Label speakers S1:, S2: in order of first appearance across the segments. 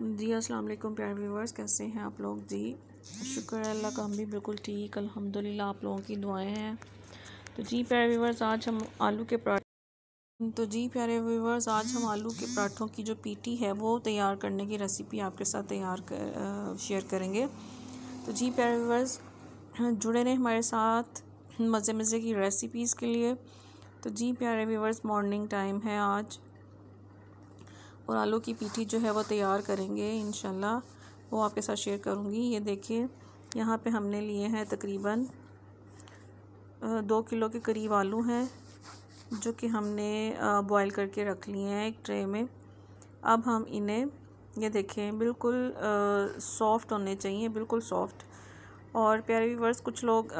S1: जी अस्सलाम वालेकुम प्यारे व्यूवर्स कैसे हैं आप लोग जी शुक्र अल्लाह का हम भी बिल्कुल ठीक अल्हम्दुलिल्लाह आप लोगों की दुआएं हैं तो जी प्यारे व्यूवर्स आज हम आलू के पराठे तो जी प्यारे व्यूवर्स आज हम आलू के पराठों की जो पीटी है वो तैयार करने की रेसिपी आपके साथ तैयार कर, शेयर करेंगे तो जी प्यारे व्यूवर्स जुड़े रहे हमारे साथ मज़े मज़े की रेसिपीज़ के लिए तो जी प्यारे व्यूवर्स मॉर्निंग टाइम है आज और आलू की पीठी जो है वो तैयार करेंगे इन वो आपके साथ शेयर करूँगी ये देखिए यहाँ पे हमने लिए हैं तकरीबन दो किलो के करीब आलू हैं जो कि हमने बॉईल करके रख लिए हैं एक ट्रे में अब हम इन्हें ये देखें बिल्कुल सॉफ्ट होने चाहिए बिल्कुल सॉफ्ट और प्यारे व्यूवर्स कुछ लोग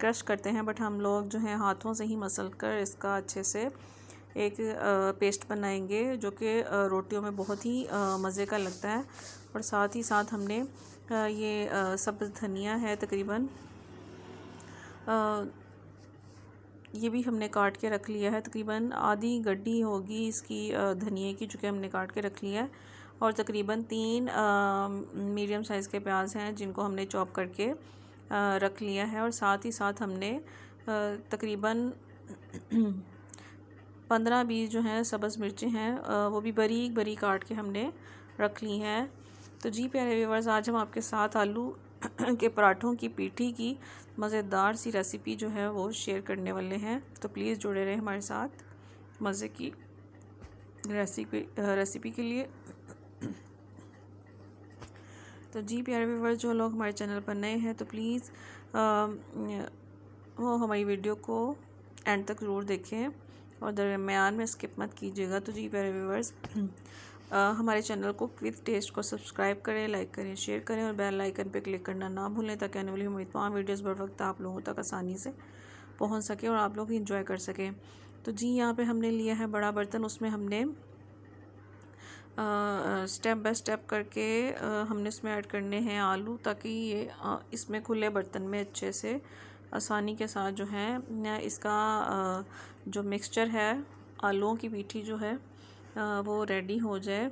S1: क्रश करते हैं बट हम लोग जो हैं हाथों से ही मसल कर इसका अच्छे से एक पेस्ट बनाएंगे जो कि रोटियों में बहुत ही मज़े का लगता है और साथ ही साथ हमने ये सब धनिया है तकरीबन ये भी हमने काट के रख लिया है तकरीबन आधी गड्ढी होगी इसकी धनिए की जो कि हमने काट के रख लिया है और तकरीबन तीन मीडियम साइज़ के प्याज हैं जिनको हमने चॉप करके रख लिया है और साथ ही साथ हमने तकरीबन पंद्रह बीस जो हैं सब्ज़ मिर्चें हैं वो भी बारीक बारीक काट के हमने रख ली हैं तो जी प्यारे व्यूवर्स आज हम आपके साथ आलू के पराठों की पीठी की मज़ेदार सी रेसिपी जो है वो शेयर करने वाले हैं तो प्लीज़ जुड़े रहें हमारे साथ मज़े की रेसिपी रेसिपी के लिए तो जी प्यारे व्यूवर्स जो लोग हमारे चैनल पर नए हैं तो प्लीज़ वो हमारी वीडियो को एंड तक ज़रूर देखें और दरमियान में स्किप मत कीजिएगा तो जी प्यारे व्यूवर्स हमारे चैनल को विद टेस्ट को सब्सक्राइब करें लाइक करें शेयर करें और बेल आइकन पर क्लिक करना ना भूलें ताकि आने वाली हमारी तमाम वीडियोज़ बर वक्त आप लोगों तक आसानी से पहुँच सके और आप लोग इंजॉय कर सकें तो जी यहाँ पर हमने लिया है बड़ा बर्तन उसमें हमने स्टेप बाय स्टेप करके आ, हमने इसमें ऐड करने हैं आलू ताकि ये इसमें खुले बर्तन में अच्छे से आसानी के साथ जो है इसका जो मिक्सचर है आलूओं की पीठी जो है वो रेडी हो जाए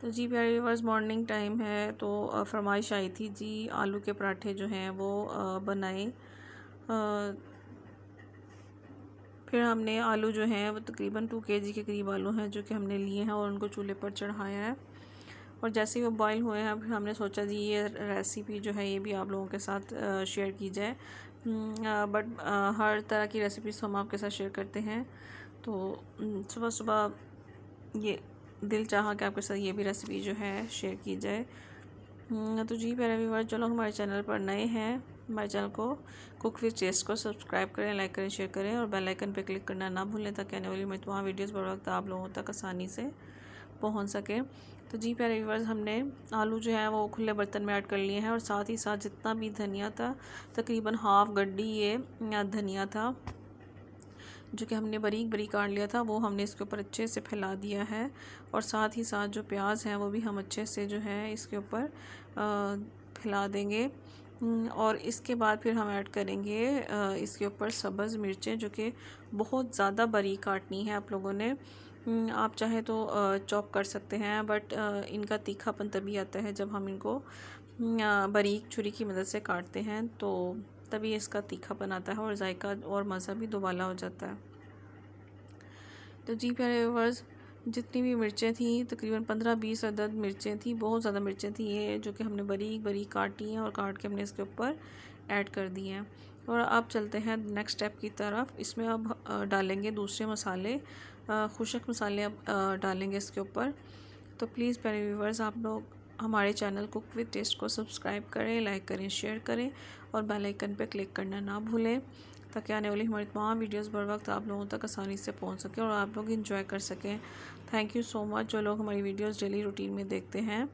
S1: तो जी प्यारे व्यूवर्स मॉर्निंग टाइम है तो फरमाइश आई थी जी आलू के पराठे जो हैं वो बनाए फिर हमने आलू जो हैं वो तकरीबन टू के जी के करीब आलू हैं जो कि हमने लिए हैं और उनको चूल्हे पर चढ़ाया है और जैसे ही वो बॉयल हुए हैं फिर हमने सोचा जी ये रेसिपी जो है ये भी आप लोगों के साथ शेयर की जाए बट हम्म, हर तरह की रेसिपीज़ हम आपके साथ शेयर करते हैं तो हम्म, सुबह सुबह ये दिल चाहा कि आपके साथ ये भी रेसिपी जो है शेयर की जाए हम्म, तो जी प्यारे व्यूवर जो लोग हमारे चैनल पर नए हैं हमारे चैनल को कुक विथ टेस्ट को सब्सक्राइब करें लाइक करें शेयर करें और बेल आइकन पर क्लिक करना ना भूलें ताकि आने वाली मैं तो वहाँ वीडियोज़ बर वक्त आप लोगों तक आसानी से पहुंच सके तो जी प्यारे व्यूवर्स हमने आलू जो है वो खुले बर्तन में ऐड कर लिए हैं और साथ ही साथ जितना भी धनिया था तकरीबन हाफ गड्डी ये धनिया था जो कि हमने बारीक बारीक काट लिया था वो हमने इसके ऊपर अच्छे से फैला दिया है और साथ ही साथ जो प्याज है वो भी हम अच्छे से जो है इसके ऊपर फैला देंगे और इसके बाद फिर हम ऐड करेंगे इसके ऊपर सब्ज़ मिर्चें जो कि बहुत ज़्यादा बारीक काटनी है आप लोगों ने हम्म, आप चाहे तो चॉप कर सकते हैं बट इनका तीखापन तभी आता है जब हम इनको बारीक छुरी की मदद से काटते हैं तो तभी इसका तीखापन आता है और जायका और मज़ा भी दुबला हो जाता है तो जी प्यारे जितनी भी मिर्चें थी तकरीबन पंद्रह बीस अदद मिर्चें थी बहुत ज़्यादा मिर्चें थी ये जो कि हमने बरीक बरीक काटी हैं और काट के हमने इसके ऊपर ऐड कर दी हैं और अब चलते हैं नेक्स्ट स्टेप की तरफ इसमें अब डालेंगे दूसरे मसाले खुशक मसाले आप डालेंगे इसके ऊपर तो प्लीज़ प्यारे व्यूवर्स आप लोग हमारे चैनल कुक विद टेस्ट को सब्सक्राइब करें लाइक करें शेयर करें और बेल आइकन पर क्लिक करना ना भूलें ताकि आने वाली हमारी तमाम वीडियोस बर वक्त आप लोगों तक आसानी से पहुंच सकें और आप लोग इन्जॉय कर सकें थैंक यू सो मच जो लोग हमारी वीडियोस डेली रूटीन में देखते हैं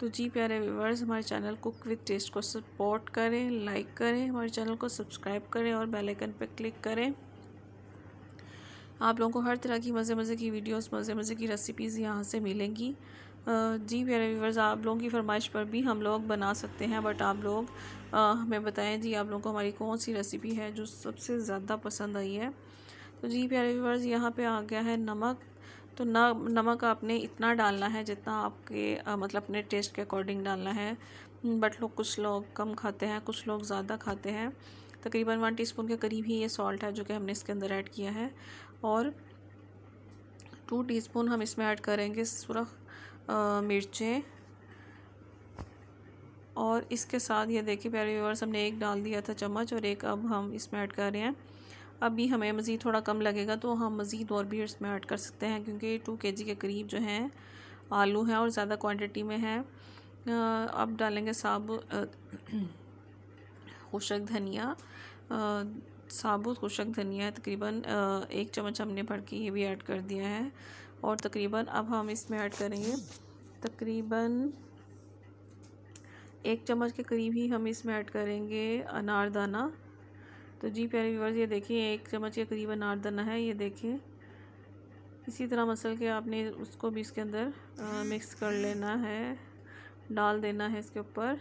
S1: तो जी प्यारे व्यूवर्स हमारे चैनल कुक विद टेस्ट को सपोर्ट करें लाइक करें हमारे चैनल को सब्सक्राइब करें और बेल आइकन पर क्लिक करें आप लोगों को हर तरह की मज़े मज़े की वीडियोस मज़े मज़े की रेसिपीज़ यहाँ से मिलेंगी जी मेरे व्यूवर्स आप लोगों की फरमाइश पर भी हम लोग बना सकते हैं बट आप लोग हमें बताएं जी आप लोगों को हमारी कौन सी रेसिपी है जो सबसे ज़्यादा पसंद आई है तो जी प्यारे व्यूवर्स यहाँ पे आ गया है नमक तो न नमक आपने इतना डालना है जितना आपके आ, मतलब अपने टेस्ट के अकॉर्डिंग डालना है बट लोग कुछ लोग कम खाते हैं कुछ लोग ज़्यादा खाते हैं तकरीबन वन टीस्पून के करीब ही ये सॉल्ट है जो कि हमने इसके अंदर ऐड किया है और टू टीस्पून हम इसमें ऐड करेंगे सुरख मिर्चें और इसके साथ ये देखिए प्यारे व्यूवर्स हमने एक डाल दिया था चम्मच और एक अब हम इसमें ऐड कर रहे हैं अभी हमें मज़ीद थोड़ा कम लगेगा तो हम मज़ीद और भी इसमें ऐड कर सकते हैं क्योंकि टू के जी के करीब जो हैं आलू हैं और ज़्यादा क्वान्टिटी में हैं अब डालेंगे साब खुशक धनिया साबुत खुशक धनिया तकरीबन एक चम्मच हमने भर के ये भी ऐड कर दिया है और तकरीबन अब हम इसमें ऐड करेंगे तकरीबन एक चम्मच के करीब ही हम इसमें ऐड करेंगे अनारदाना तो जी प्यारे व्यूवर्स ये देखिए एक चम्मच के करीब अनारदाना है ये देखिए इसी तरह मसल के आपने उसको भी इसके अंदर आ, मिक्स कर लेना है डाल देना है इसके ऊपर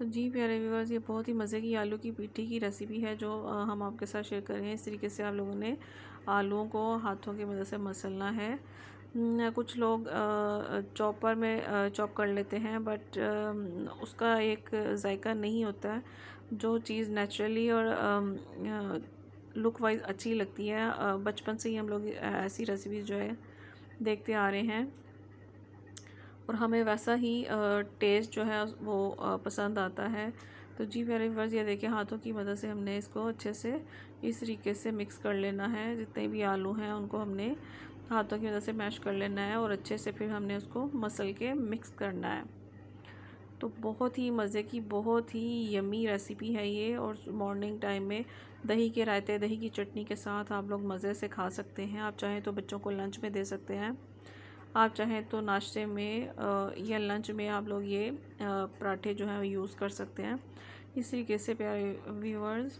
S1: तो जी प्यारे व्यूवर्स ये बहुत ही मज़े की आलू की पीठी की रेसिपी है जो हम आपके साथ शेयर कर रहे हैं इस तरीके से आप लोगों ने आलूओं को हाथों की मदद से मसलना है कुछ लोग चॉपर में चॉप कर लेते हैं बट उसका एक जायका नहीं होता है जो चीज़ नेचुरली और लुक वाइज अच्छी लगती है बचपन से ही हम लोग ऐसी रेसिपीज़ जो है देखते आ रहे हैं और हमें वैसा ही टेस्ट जो है वो पसंद आता है तो जी मेरे वर्ज ये देखिए हाथों की मदद से हमने इसको अच्छे से इस तरीके से मिक्स कर लेना है जितने भी आलू हैं उनको हमने हाथों की मदद से मैश कर लेना है और अच्छे से फिर हमने उसको मसल के मिक्स करना है तो बहुत ही मज़े की बहुत ही यमी रेसिपी है ये और मॉर्निंग टाइम में दही के रायते दही की चटनी के साथ आप लोग मज़े से खा सकते हैं आप चाहें तो बच्चों को लंच में दे सकते हैं आप चाहें तो नाश्ते में या लंच में आप लोग ये पराठे जो हैं यूज़ कर सकते हैं इस तरीके से प्यारे व्यूअर्स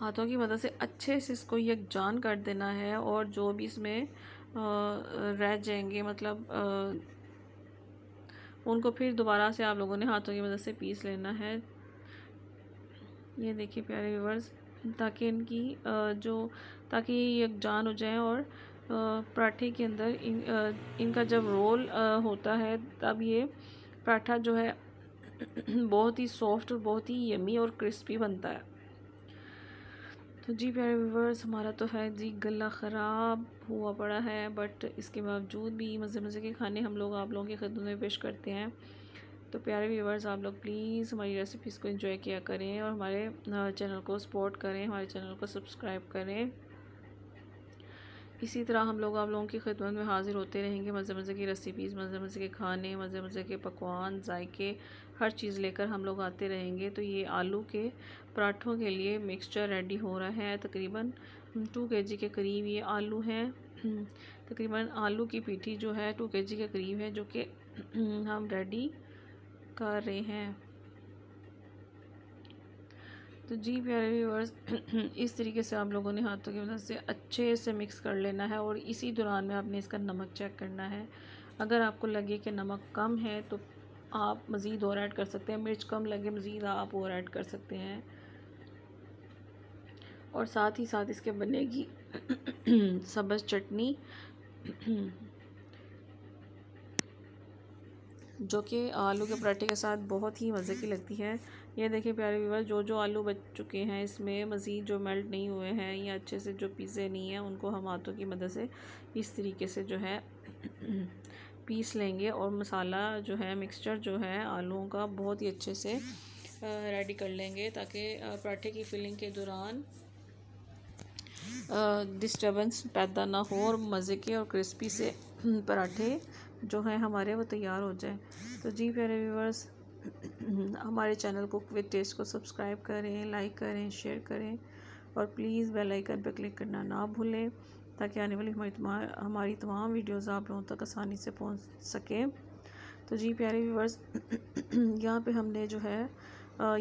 S1: हाथों की मदद से अच्छे से इसको यकजान कर देना है और जो भी इसमें रह जाएंगे मतलब उनको फिर दोबारा से आप लोगों ने हाथों की मदद से पीस लेना है ये देखिए प्यारे व्यूवर्स ताकि इनकी जो ताकि ये यकजान हो जाए और पराठे के अंदर इन इनका जब रोल होता है तब ये पराठा जो है बहुत ही सॉफ्ट और बहुत ही यमी और क्रिस्पी बनता है तो जी प्यारे व्यूवर्स हमारा तो है जी गला ख़राब हुआ पड़ा है बट इसके बावजूद भी मज़े मज़े के खाने हम लोग आप लोगों की खदम में पेश करते हैं तो प्यारे व्यूवर्स आप लोग प्लीज़ हमारी रेसिपीज़ को एंजॉय किया करें और हमारे चैनल को सपोर्ट करें हमारे चैनल को सब्सक्राइब करें इसी तरह हम लोग आप लोगों की खिदमत में हाज़िर होते रहेंगे मज़े मज़े की रेसिपीज़ मज़े मज़े के खाने मज़े मज़े के पकवान जायके हर चीज़ लेकर हम लोग आते रहेंगे तो ये आलू के पराठों के लिए मिक्सचर रेडी हो रहा है तकरीबन टू के जी के करीब ये आलू हैं तकरीबन आलू की पीठी जो है टू के जी के करीब है जो कि हम रेडी कर रहे हैं तो जी प्यारे व्यूवर्स इस तरीके से आप लोगों ने हाथों की मदद से अच्छे से मिक्स कर लेना है और इसी दौरान में आपने इसका नमक चेक करना है अगर आपको लगे कि नमक कम है तो आप मज़ीद और ऐड कर सकते हैं मिर्च कम लगे मज़ीद आप और ऐड कर सकते हैं और साथ ही साथ इसके बनेगी सब्ज़ चटनी जो कि आलू के पराठे के साथ बहुत ही मज़े की लगती है ये देखिए प्यारे व्यूवर जो जो आलू बच चुके हैं इसमें मज़ीद जो मेल्ट नहीं हुए हैं या अच्छे से जो पीसे नहीं हैं उनको हम हाथों की मदद से इस तरीके से जो है पीस लेंगे और मसाला जो है मिक्सचर जो है आलूओं का बहुत ही अच्छे से रेडी कर लेंगे ताकि पराठे की फिलिंग के दौरान डिस्टर्बेंस पैदा ना हो और मज़े के और क्रिस्पी से पराठे जो हैं हमारे वो तैयार हो जाए तो जी प्यारे व्यूवर्स हमारे चैनल कुक विद टेस्ट को सब्सक्राइब करें लाइक करें शेयर करें और प्लीज़ बेल आइकन पर क्लिक करना ना भूलें ताकि आने वाली हमारी तमाम हमारी तमाम वीडियोस आप लोगों तक आसानी से पहुंच सकें तो जी प्यारे व्यूवर्स यहाँ पे हमने जो है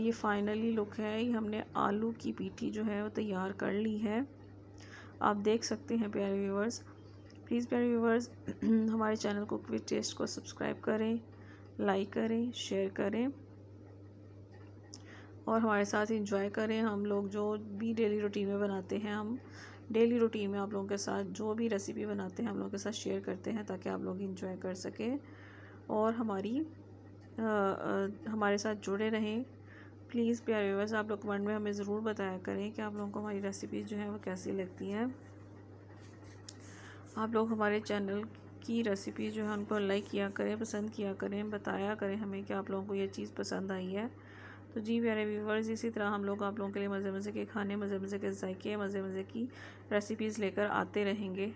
S1: ये फाइनली लुक है ये हमने आलू की पीठी जो है वो तैयार कर ली है आप देख सकते हैं प्यारे व्यूवर्स प्लीज़ प्यारे व्यूवर्स हमारे चैनल कुक विद टेस्ट को सब्सक्राइब करें लाइक करें शेयर करें और हमारे साथ इंजॉय करें हम लोग जो भी डेली रूटीन में बनाते हैं हम डेली रूटीन में आप लोगों के साथ जो भी रेसिपी बनाते हैं हम लोगों के साथ शेयर करते हैं ताकि आप लोग इंजॉय कर सकें और हमारी आ, आ, हमारे साथ जुड़े रहें प्लीज़ प्यारे व्यूवर्स आप लोग कमेंट में हमें ज़रूर बताया करें कि आप लोगों को हमारी रेसिपीज़ जो हैं वो कैसी लगती हैं आप लोग हमारे चैनल की रेसिपी जो है उनको लाइक किया करें पसंद किया करें बताया करें हमें कि आप लोगों को ये चीज़ पसंद आई है तो जी प्यारे व्यूवर्स इसी तरह हम लोग आप लोगों के लिए मज़े मज़े के खाने मज़े मज़े के जायके मज़े मज़े की रेसिपीज़ लेकर आते रहेंगे